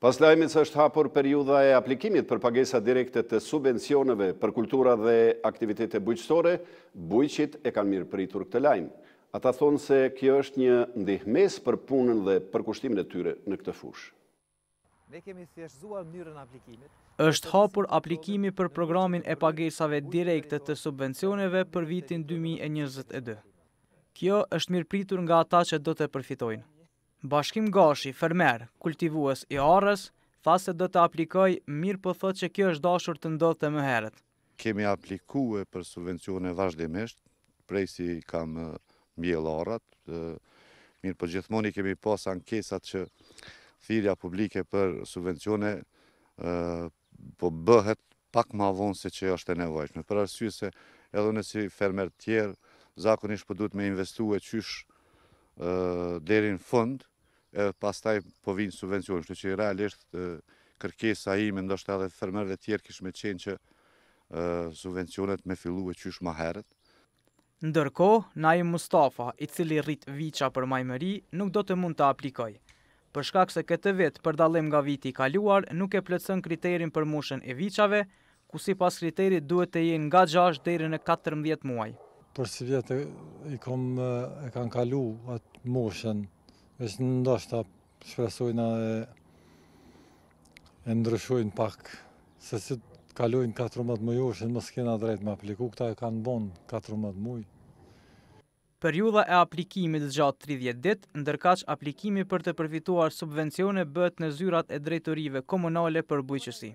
Pas lajmit së është hapur periuda e aplikimit për pagesa direkte të subvencioneve për kultura dhe aktivitete bujqësore, bujqit e kanë mirë pritur këtë lajmë. Ata thonë se kjo është një ndihmes për punën dhe përkushtimin e tyre në këtë fushë. Ne kemi thjeshtzuar mënyrën aplikimit. Është hapur aplikimi për programin e pagesave direkte të subvencioneve për vitin 2022. Kjo është mirë pritur nga ata që do të përfitojnë. Bashkim Gashi, fermer, kultivues i arës, tha se do të aplikoj mirë për po thotë që kjo është dashur të ndodhë të më heret. Kemi aplikue për subvencione vazhdimisht, prej si kam mjel arët, mirë për po gjithmoni kemi pas ankesat që thirja publike për subvencione po bëhet pak ma vonë se që është e nevojshme. Për arsye se edhe nësi fermer tjerë, zakonisht për po du të me investu e qysh derin fund, edhe pastaj po vinë subvencionin, shtu që realisht kërkesa ime, ndoshta edhe fermerve tjerë kishë me qenë që subvencionet me fillu e qysh ma herët. Ndërko, Naim Mustafa, i cili rrit vica për majmëri, nuk do të mund të aplikoj. Përshkak se këtë vetë për dalim nga viti i kaluar, nuk e plëtsën kriterin për moshën e vichave, ku si pas kriterit duhet të jenë nga 6 deri në 14 muaj. Për si vjetë e, kom, e kanë kalu atë mushën, është ndoshta shpresojnë e, e ndryshojnë pak se si kalojnë 14 është në mëskena drejt me apliku, këta e kanë bonë 14 mëjë. Periuda e aplikimit gjatë 30 ditë, ndërkaq aplikimi për të përfituar subvencione bëhet në zyrat e drejtorive komunale për bujqësi.